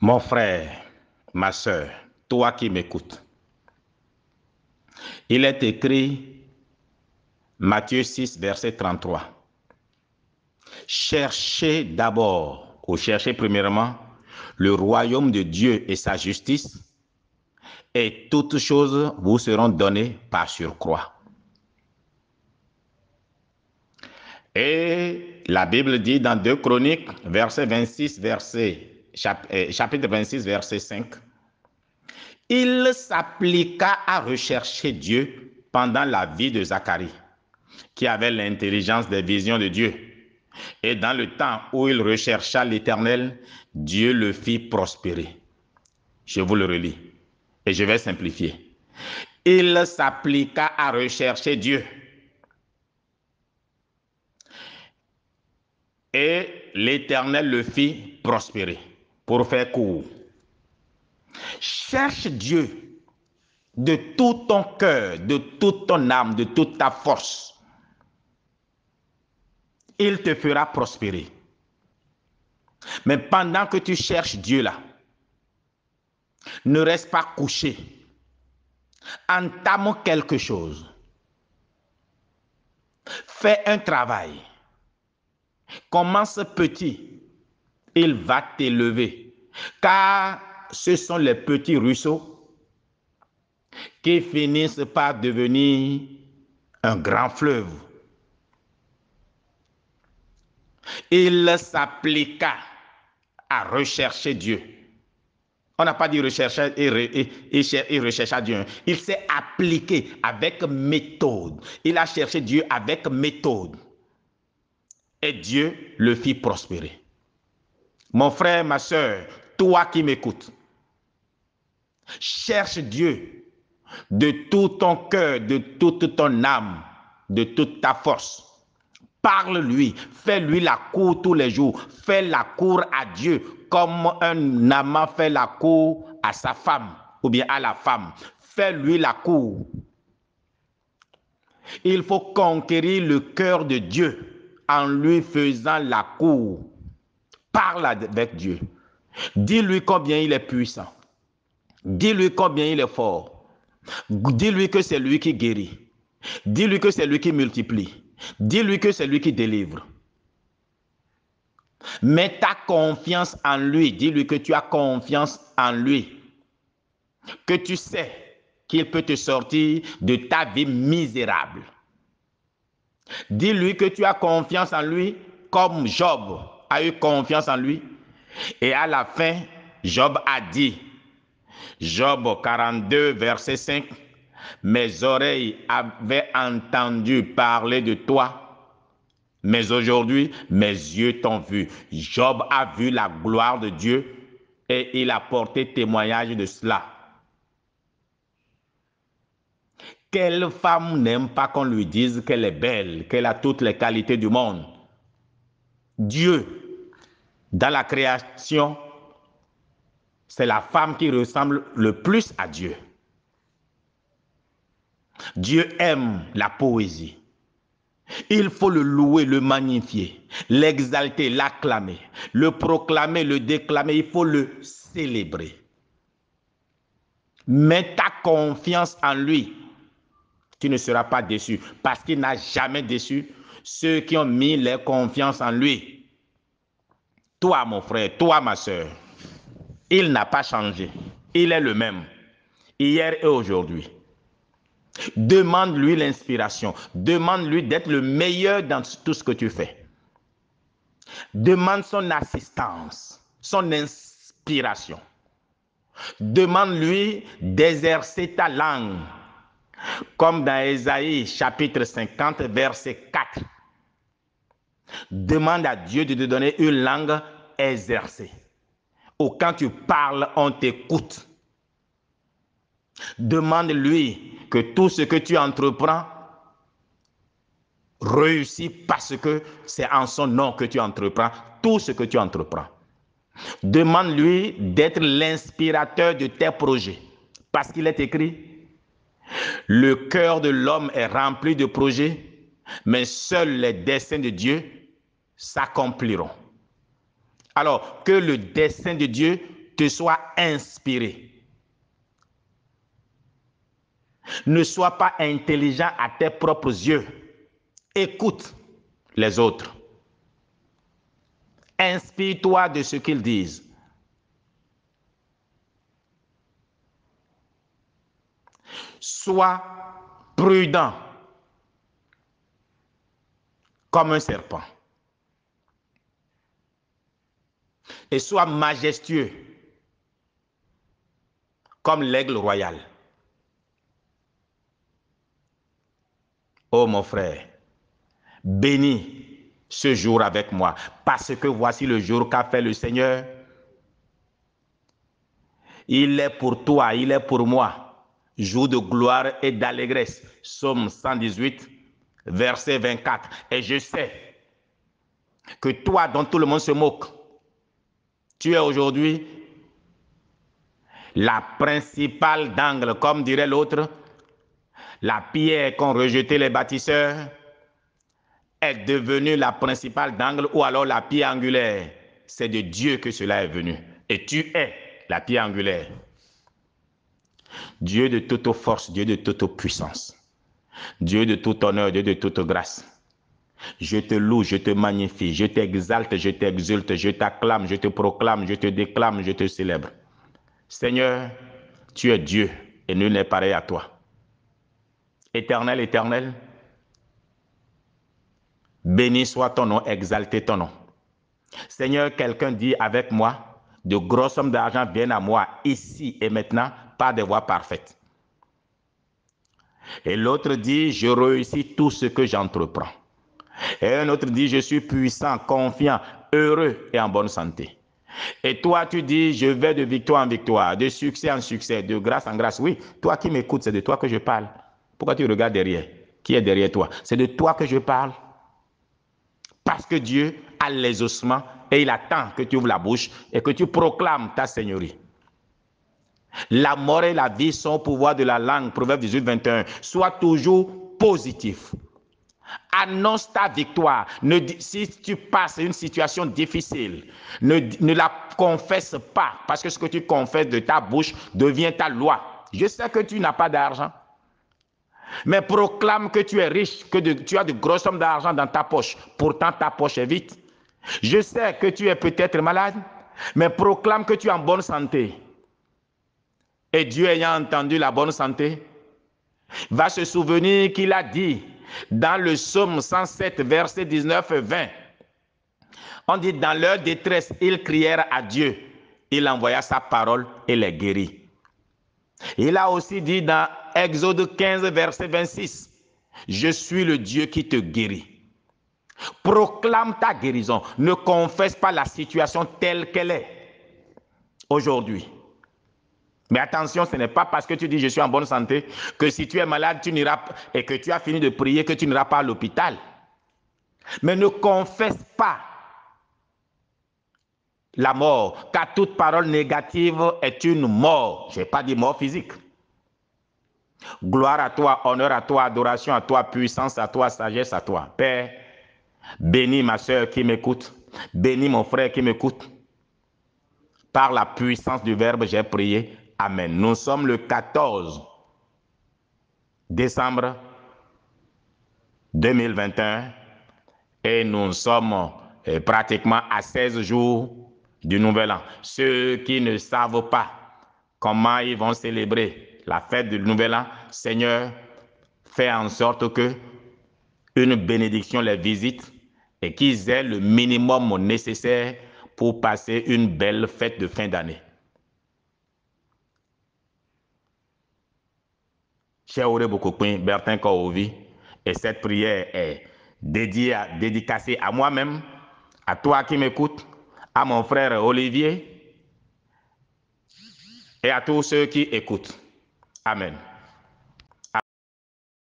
Mon frère, ma sœur, toi qui m'écoutes, il est écrit, Matthieu 6, verset 33, Cherchez d'abord, ou cherchez premièrement, le royaume de Dieu et sa justice, et toutes choses vous seront données par surcroît. Et la Bible dit dans deux Chroniques, verset 26, verset euh, chapitre 26, verset 5, il s'appliqua à rechercher Dieu pendant la vie de Zacharie, qui avait l'intelligence des visions de Dieu. Et dans le temps où il rechercha l'Éternel, Dieu le fit prospérer. Je vous le relis et je vais simplifier. Il s'appliqua à rechercher Dieu. Et l'Éternel le fit prospérer. Pour faire court, cherche Dieu de tout ton cœur, de toute ton âme, de toute ta force. Il te fera prospérer. Mais pendant que tu cherches Dieu là, ne reste pas couché. Entame quelque chose. Fais un travail. Commence petit il va t'élever. Car ce sont les petits ruisseaux qui finissent par devenir un grand fleuve. Il s'appliqua à rechercher Dieu. On n'a pas dit rechercher et, et, rechercher Dieu. Il s'est appliqué avec méthode. Il a cherché Dieu avec méthode. Et Dieu le fit prospérer. Mon frère, ma soeur, toi qui m'écoutes, cherche Dieu de tout ton cœur, de toute ton âme, de toute ta force. Parle-lui, fais-lui la cour tous les jours, fais la cour à Dieu comme un amant fait la cour à sa femme ou bien à la femme. Fais-lui la cour. Il faut conquérir le cœur de Dieu en lui faisant la cour. Parle avec Dieu. Dis-lui combien il est puissant. Dis-lui combien il est fort. Dis-lui que c'est lui qui guérit. Dis-lui que c'est lui qui multiplie. Dis-lui que c'est lui qui délivre. Mets ta confiance en lui. Dis-lui que tu as confiance en lui. Que tu sais qu'il peut te sortir de ta vie misérable. Dis-lui que tu as confiance en lui comme Job a eu confiance en lui. Et à la fin, Job a dit, Job 42, verset 5, Mes oreilles avaient entendu parler de toi, mais aujourd'hui, mes yeux t'ont vu. Job a vu la gloire de Dieu et il a porté témoignage de cela. Quelle femme n'aime pas qu'on lui dise qu'elle est belle, qu'elle a toutes les qualités du monde Dieu, dans la création, c'est la femme qui ressemble le plus à Dieu. Dieu aime la poésie. Il faut le louer, le magnifier, l'exalter, l'acclamer, le proclamer, le déclamer, il faut le célébrer. Mets ta confiance en lui. Tu ne seras pas déçu parce qu'il n'a jamais déçu ceux qui ont mis leur confiance en lui. Toi, mon frère, toi, ma soeur, il n'a pas changé. Il est le même, hier et aujourd'hui. Demande-lui l'inspiration. Demande-lui d'être le meilleur dans tout ce que tu fais. Demande son assistance, son inspiration. Demande-lui d'exercer ta langue comme dans Ésaïe chapitre 50, verset 4. Demande à Dieu de te donner une langue exercée. Ou quand tu parles, on t'écoute. Demande-lui que tout ce que tu entreprends réussisse parce que c'est en son nom que tu entreprends tout ce que tu entreprends. Demande-lui d'être l'inspirateur de tes projets parce qu'il est écrit le cœur de l'homme est rempli de projets, mais seuls les desseins de Dieu s'accompliront. Alors, que le dessein de Dieu te soit inspiré. Ne sois pas intelligent à tes propres yeux. Écoute les autres. Inspire-toi de ce qu'ils disent. Sois prudent comme un serpent. Et sois majestueux comme l'aigle royal. Oh mon frère, bénis ce jour avec moi, parce que voici le jour qu'a fait le Seigneur. Il est pour toi, il est pour moi jour de gloire et d'allégresse. Psaume 118, verset 24. Et je sais que toi dont tout le monde se moque, tu es aujourd'hui la principale d'angle, comme dirait l'autre, la pierre qu'ont rejeté les bâtisseurs est devenue la principale d'angle ou alors la pierre angulaire. C'est de Dieu que cela est venu. Et tu es la pierre angulaire. Dieu de toute force, Dieu de toute puissance, Dieu de tout honneur, Dieu de toute grâce. Je te loue, je te magnifie, je t'exalte, je t'exulte, je t'acclame, je te proclame, je te déclame, je te célèbre. Seigneur, tu es Dieu et nul n'est pareil à toi. Éternel, éternel, béni soit ton nom, exalté ton nom. Seigneur, quelqu'un dit avec moi, de grosses sommes d'argent viennent à moi ici et maintenant pas de voie parfaite. Et l'autre dit, je réussis tout ce que j'entreprends. Et un autre dit, je suis puissant, confiant, heureux et en bonne santé. Et toi, tu dis, je vais de victoire en victoire, de succès en succès, de grâce en grâce. Oui, toi qui m'écoutes, c'est de toi que je parle. Pourquoi tu regardes derrière Qui est derrière toi C'est de toi que je parle. Parce que Dieu a les ossements et il attend que tu ouvres la bouche et que tu proclames ta seigneurie. La mort et la vie sont au pouvoir de la langue. Proverbe 18, 21. Sois toujours positif. Annonce ta victoire. Ne, si tu passes une situation difficile, ne, la confesse pas, parce que ce que tu confesses de ta bouche devient ta loi. Je sais que tu n'as pas d'argent, mais proclame que tu es riche, que tu as de grosses sommes d'argent dans ta poche. Pourtant, ta poche est vide. Je sais que tu es peut-être malade, mais proclame que tu es en bonne santé. Et Dieu ayant entendu la bonne santé, va se souvenir qu'il a dit dans le psaume 107, verset 19 et 20, on dit, dans leur détresse, ils crièrent à Dieu. Il envoya sa parole et les guérit. Il a aussi dit dans Exode 15, verset 26, Je suis le Dieu qui te guérit. Proclame ta guérison. Ne confesse pas la situation telle qu'elle est aujourd'hui. Mais attention, ce n'est pas parce que tu dis je suis en bonne santé que si tu es malade, tu n'iras et que tu as fini de prier que tu n'iras pas à l'hôpital. Mais ne confesse pas la mort, car toute parole négative est une mort. Je n'ai pas dit mort physique. Gloire à toi, honneur à toi, adoration à toi, puissance à toi, sagesse à toi. Père, bénis ma soeur qui m'écoute, bénis mon frère qui m'écoute. Par la puissance du Verbe, j'ai prié. Amen. Nous sommes le 14 décembre 2021 et nous sommes euh, pratiquement à 16 jours du Nouvel An. Ceux qui ne savent pas comment ils vont célébrer la fête du Nouvel An, Seigneur, fais en sorte que une bénédiction les visite et qu'ils aient le minimum nécessaire pour passer une belle fête de fin d'année. beaucoup Bokopin, Bertin Korovi. Et cette prière est dédiée, dédicacée à moi-même, à toi qui m'écoutes, à mon frère Olivier et à tous ceux qui écoutent. Amen.